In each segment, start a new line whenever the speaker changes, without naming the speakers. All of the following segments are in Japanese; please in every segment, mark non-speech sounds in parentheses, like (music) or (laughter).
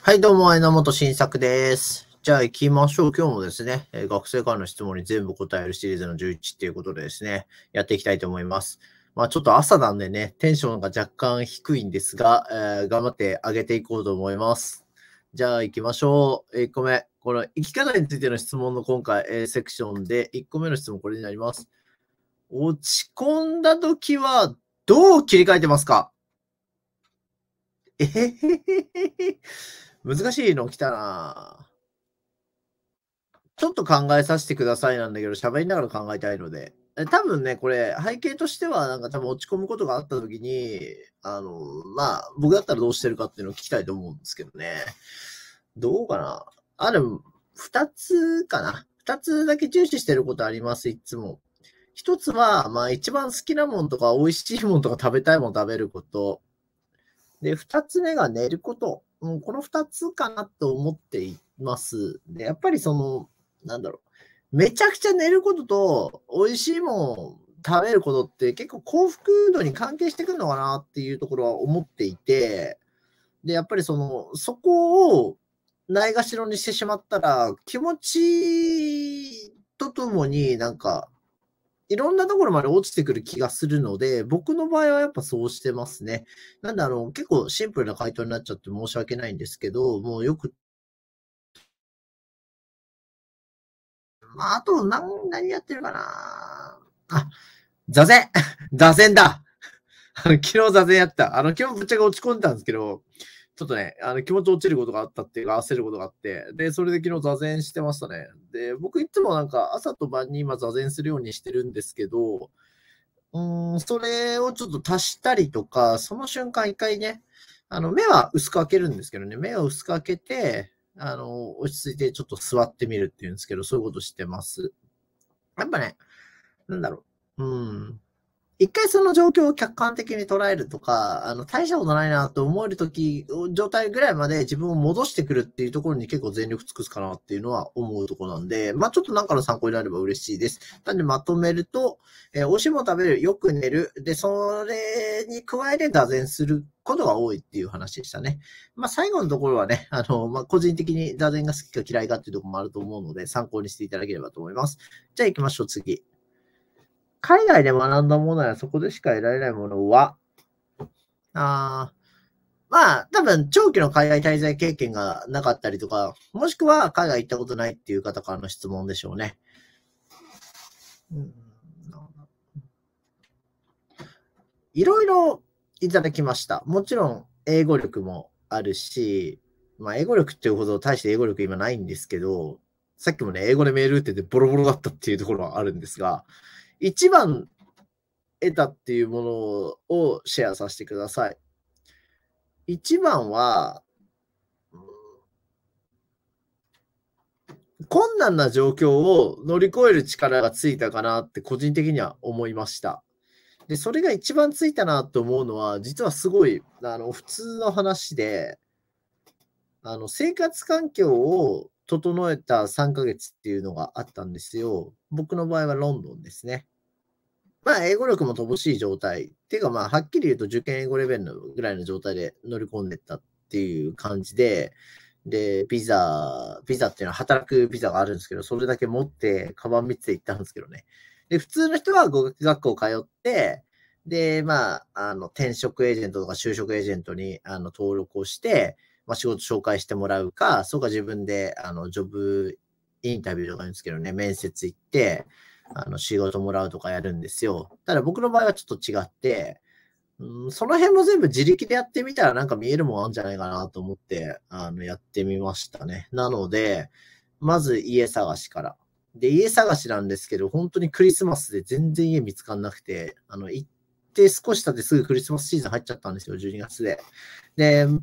はい、どうも、榎本晋作です。じゃあ行きましょう。今日もですね、え学生からの質問に全部答えるシリーズの11っていうことでですね、やっていきたいと思います。まあちょっと朝なんでね、テンションが若干低いんですが、えー、頑張って上げていこうと思います。じゃあ行きましょう。1個目。この生き方についての質問の今回、えセクションで1個目の質問これになります。落ち込んだ時はどう切り替えてますかえへへへへ。難しいの来たなちょっと考えさせてくださいなんだけど、喋りながら考えたいので。多分ね、これ、背景としては、なんか多分落ち込むことがあった時に、あの、まあ、僕だったらどうしてるかっていうのを聞きたいと思うんですけどね。どうかなある、二つかな二つだけ重視してることあります、いつも。一つは、まあ、一番好きなもんとか、美味しいもんとか、食べたいもん食べること。で、二つ目が寝ること。もうこの2つかなと思っています。で、やっぱりその、なんだろう、めちゃくちゃ寝ることと、美味しいもん食べることって結構幸福度に関係してくるのかなっていうところは思っていて、で、やっぱりその、そこをないがしろにしてしまったら、気持ちとともになんか、いろんなところまで落ちてくる気がするので、僕の場合はやっぱそうしてますね。なんであの、結構シンプルな回答になっちゃって申し訳ないんですけど、もうよく、まあ、あと何、何やってるかなあ、座禅 (laughs) 座禅だあの、昨日座禅やった。あの、今日ぶっちゃけ落ち込んだんですけど、ちょっとね、あの気持ち落ちることがあったっていうか、焦ることがあって、で、それで昨日座禅してましたね。で、僕いつもなんか朝と晩に今座禅するようにしてるんですけど、うん、それをちょっと足したりとか、その瞬間一回ね、あの、目は薄く開けるんですけどね、目を薄く開けて、あの、落ち着いてちょっと座ってみるっていうんですけど、そういうことしてます。やっぱね、なんだろう、うん、一回その状況を客観的に捉えるとか、あの、大したことないなと思えるとき、状態ぐらいまで自分を戻してくるっていうところに結構全力尽くすかなっていうのは思うとこなんで、まあちょっとなんかの参考になれば嬉しいです。なんでまとめると、えー、美味しいもの食べる、よく寝る、で、それに加えて打禅することが多いっていう話でしたね。まあ、最後のところはね、あの、まあ、個人的に座禅が好きか嫌いかっていうところもあると思うので、参考にしていただければと思います。じゃあ行きましょう、次。海外で学んだものやそこでしか得られないものは、あまあ、多分、長期の海外滞在経験がなかったりとか、もしくは海外行ったことないっていう方からの質問でしょうね。いろいろいただきました。もちろん、英語力もあるし、まあ、英語力っていうほど大して英語力今ないんですけど、さっきもね、英語でメール打っててボロボロだったっていうところはあるんですが、一番得たっていうものをシェアさせてください。一番は、困難な状況を乗り越える力がついたかなって個人的には思いました。で、それが一番ついたなと思うのは、実はすごい、あの、普通の話で、あの、生活環境を整えた3ヶ月っていうのがあったんですよ。僕の場合はロンドンですね。まあ、英語力も乏しい状態。っていうか、まあ、はっきり言うと受験英語レベルのぐらいの状態で乗り込んでったっていう感じで、で、ビザ、ビザっていうのは働くビザがあるんですけど、それだけ持って、カバン3つで行ったんですけどね。で、普通の人は語学学校通って、で、まあ、あの、転職エージェントとか就職エージェントに、あの、登録をして、まあ、仕事紹介してもらうか、そうか自分で、あの、ジョブインタビューとか言うんですけどね、面接行って、あの、仕事もらうとかやるんですよ。ただ僕の場合はちょっと違って、うん、その辺も全部自力でやってみたらなんか見えるもんあるんじゃないかなと思って、あの、やってみましたね。なので、まず家探しから。で、家探しなんですけど、本当にクリスマスで全然家見つかんなくて、あの、行って少し経ってすぐクリスマスシーズン入っちゃったんですよ、12月で。で、向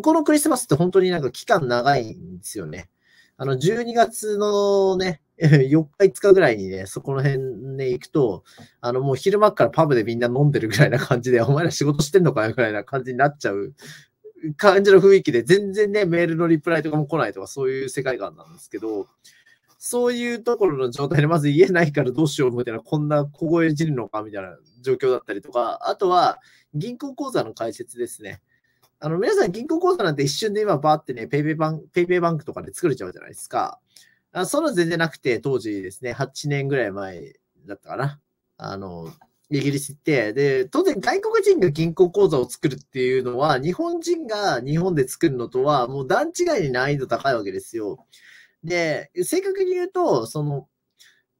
こうのクリスマスって本当になんか期間長いんですよね。あの、12月のね、4 (laughs) 日5日ぐらいにね、そこの辺ね、行くと、あの、もう昼間からパブでみんな飲んでるぐらいな感じで、お前ら仕事してんのかよぐらいな感じになっちゃう感じの雰囲気で、全然ね、メールのリプライとかも来ないとか、そういう世界観なんですけど、そういうところの状態でまず言えないからどうしようみたいな、こんな凍えじるのかみたいな状況だったりとか、あとは銀行口座の開設ですね。あの皆さん銀行口座なんて一瞬で今バーってね、ペイペイバンペイペイバンクとかで作れちゃうじゃないですか。あその全然なくて、当時ですね、8年ぐらい前だったかな。あの、イギリス行って、で、当然外国人が銀行口座を作るっていうのは、日本人が日本で作るのとは、もう段違いに難易度高いわけですよ。で、正確に言うと、その、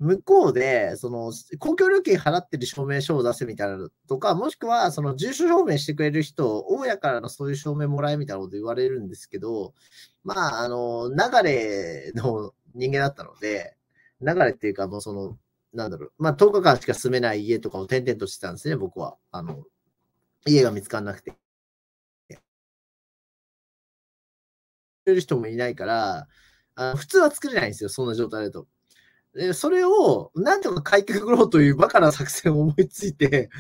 向こうで、その、公共料金払ってる証明書を出せみたいなとか、もしくは、その、住所証明してくれる人、大家からのそういう証明もらえみたいなこと言われるんですけど、まあ、あの、流れの人間だったので、流れっていうか、もうその、なんだろう、まあ、10日間しか住めない家とかを転々としてたんですね、僕は。あの、家が見つからなくて。いる人もいないから、あの普通は作れないんですよ、そんな状態だと。でそれを、なんとか改革ろうというバカな作戦を思いついて、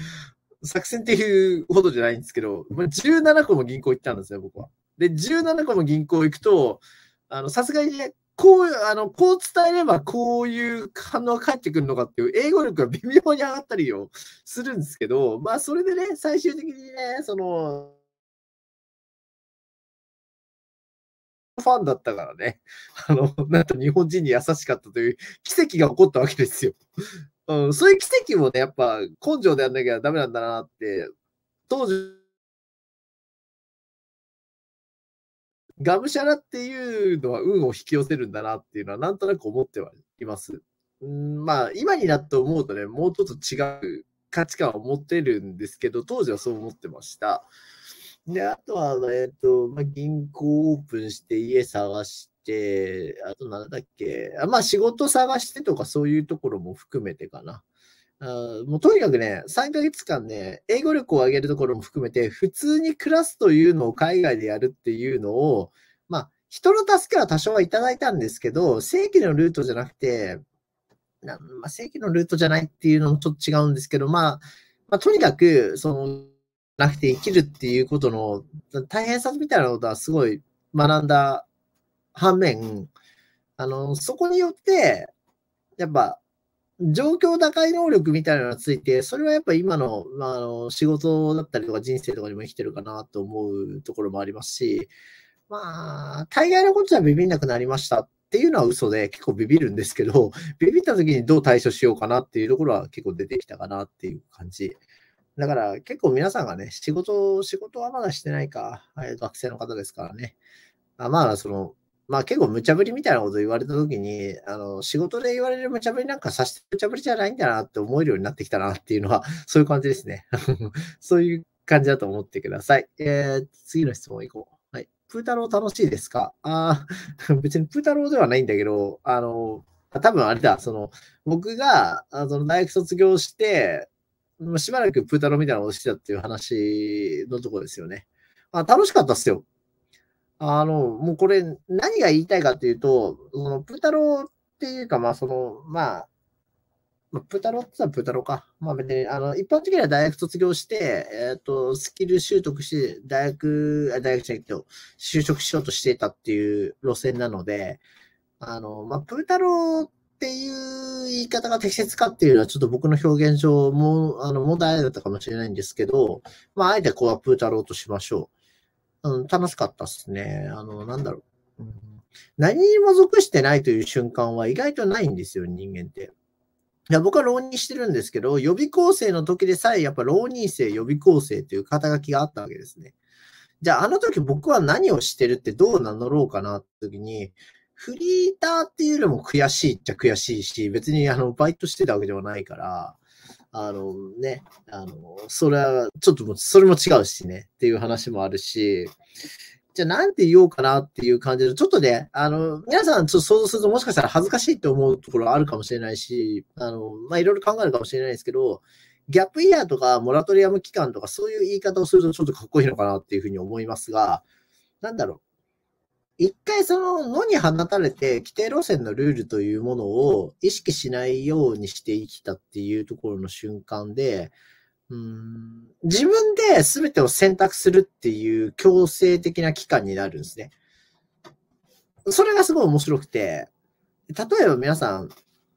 作戦っていうほどじゃないんですけど、17個も銀行行ったんですよ、僕は。で、17個も銀行行くと、あの、さすがにね、こう、あの、こう伝えればこういう反応が返ってくるのかっていう英語力が微妙に上がったりをするんですけど、まあ、それでね、最終的にね、その、ファンだったからね、(laughs) あの、なんと日本人に優しかったという奇跡が起こったわけですよ。(laughs) うん、そういう奇跡もね、やっぱ根性でやんなきゃダメなんだなって、当時、がむしゃらっていうのは運を引き寄せるんだなっていうのはなんとなく思ってはいます。うん、まあ、今になって思うとね、もうちょっと違う価値観を持ってるんですけど、当時はそう思ってました。で、あとは、えっ、と、まあ、銀行オープンして家探して、あとなんだっけ、まあ、仕事探してとかそういうところも含めてかな。あもうとにかくね、3ヶ月間ね、英語力を上げるところも含めて、普通に暮らすというのを海外でやるっていうのを、まあ、人の助けは多少はいただいたんですけど、正規のルートじゃなくて、なまあ、正規のルートじゃないっていうのもちょっと違うんですけど、まあ、まあ、とにかく、その、なくて生きるっていうことの大変さみたいなことはすごい学んだ反面、あの、そこによって、やっぱ、状況打開能力みたいなのがついて、それはやっぱ今の,、まあ、あの仕事だったりとか人生とかにも生きてるかなと思うところもありますし、まあ、大概のことはビビんなくなりましたっていうのは嘘で結構ビビるんですけど、ビビった時にどう対処しようかなっていうところは結構出てきたかなっていう感じ。だから結構皆さんがね、仕事、仕事はまだしてないか、はい、学生の方ですからね。あまあ、その、まあ結構無茶ぶりみたいなこと言われた時に、あの、仕事で言われる無茶ぶりなんかさして無茶ぶりじゃないんだなって思えるようになってきたなっていうのは、(laughs) そういう感じですね。(laughs) そういう感じだと思ってください。えー、次の質問いこう。はい。プータロー楽しいですかああ、(laughs) 別にプータローではないんだけど、あの、多分あれだ、その、僕が、あの、大学卒業して、まあ、しばらくプータローみたいなことしてたっていう話のところですよね。あ楽しかったっすよ。あの、もうこれ、何が言いたいかっていうと、そのプータローっていうか、まあ、その、まあ、プータローって言ったらプータローか。まあ別に、あの、一般的には大学卒業して、えっ、ー、と、スキル習得して、大学、あ大学じゃないけど、就職しようとしていたっていう路線なので、あの、まあ、プータローっていう言い方が適切かっていうのは、ちょっと僕の表現上も、あの、問題だったかもしれないんですけど、まあ、あえてこうアプータローとしましょう。うん、楽しかったっすね。あの、なんだろう。うん、何にも属してないという瞬間は意外とないんですよ、人間って。いや僕は浪人してるんですけど、予備校生の時でさえ、やっぱ浪人生、予備校生という肩書きがあったわけですね。じゃあ、あの時僕は何をしてるってどう名乗ろうかなって時に、フリーターっていうよりも悔しいっちゃ悔しいし、別にあのバイトしてたわけではないから、あのね、あの、それは、ちょっともう、それも違うしね、っていう話もあるし、じゃあなんて言おうかなっていう感じで、ちょっとね、あの、皆さんちょっと想像するともしかしたら恥ずかしいと思うところあるかもしれないし、あの、ま、いろいろ考えるかもしれないですけど、ギャップイヤーとかモラトリアム期間とかそういう言い方をするとちょっとかっこいいのかなっていうふうに思いますが、なんだろう。一回その野に放たれて規定路線のルールというものを意識しないようにして生きたっていうところの瞬間で、うん自分で全てを選択するっていう強制的な期間になるんですね。それがすごい面白くて、例えば皆さん、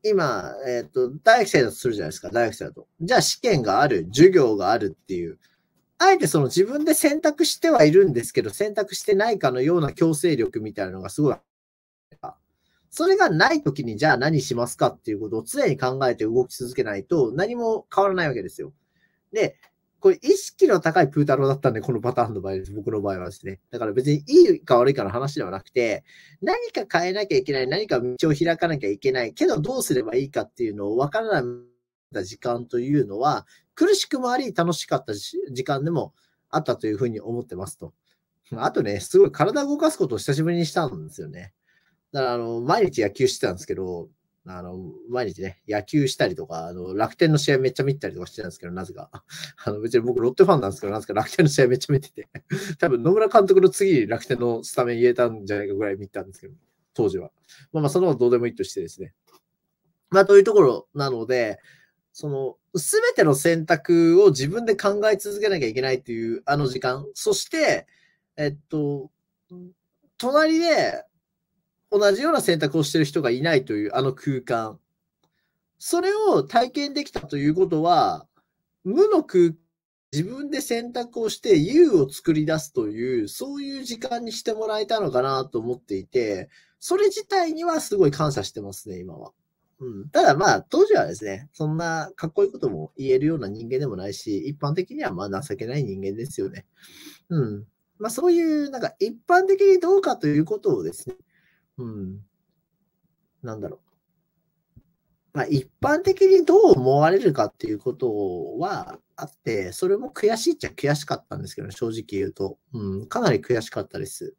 今、えっ、ー、と、大学生だとするじゃないですか、大学生だと。じゃあ試験がある、授業があるっていう。あえてその自分で選択してはいるんですけど、選択してないかのような強制力みたいなのがすごい。それがない時にじゃあ何しますかっていうことを常に考えて動き続けないと何も変わらないわけですよ。で、これ意識の高いプータローだったんで、このパターンの場合です。僕の場合はですね。だから別にいいか悪いかの話ではなくて、何か変えなきゃいけない、何か道を開かなきゃいけない、けどどうすればいいかっていうのを分からない時間というのは、苦しくもあり、楽しかった時間でもあったというふうに思ってますと。あとね、すごい体動かすことを久しぶりにしたんですよね。だから、あの、毎日野球してたんですけど、あの、毎日ね、野球したりとか、あの、楽天の試合めっちゃ見たりとかしてたんですけど、なぜか。(laughs) あの、別に僕ロッテファンなんですけど、なぜか楽天の試合めっちゃ見てて、多分野村監督の次楽天のスタメン入れたんじゃないかぐらい見たんですけど、当時は。まあまあ、そのどうでもいいとしてですね。まあ、というところなので、その、すべての選択を自分で考え続けなきゃいけないっていう、あの時間。そして、えっと、隣で同じような選択をしてる人がいないという、あの空間。それを体験できたということは、無の空間、自分で選択をして優を作り出すという、そういう時間にしてもらえたのかなと思っていて、それ自体にはすごい感謝してますね、今は。うん、ただまあ、当時はですね、そんなかっこいいことも言えるような人間でもないし、一般的にはまあ情けない人間ですよね。うん。まあそういう、なんか一般的にどうかということをですね、うん。なんだろう。まあ一般的にどう思われるかっていうことはあって、それも悔しいっちゃ悔しかったんですけど、正直言うと。うん、かなり悔しかったです。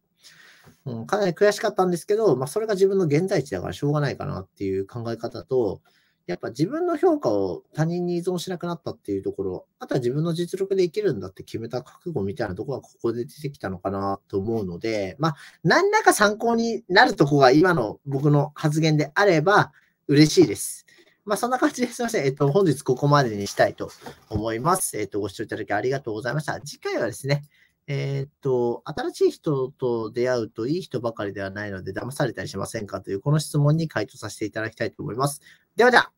うん、かなり悔しかったんですけど、まあ、それが自分の現在地だからしょうがないかなっていう考え方と、やっぱ自分の評価を他人に依存しなくなったっていうところ、あとは自分の実力で生きるんだって決めた覚悟みたいなところがここで出てきたのかなと思うので、まあ、何らか参考になるとこが今の僕の発言であれば嬉しいです。まあ、そんな感じですいません。えっと、本日ここまでにしたいと思います。えっと、ご視聴いただきありがとうございました。次回はですね、えー、っと、新しい人と出会うといい人ばかりではないので騙されたりしませんかというこの質問に回答させていただきたいと思います。ではでは。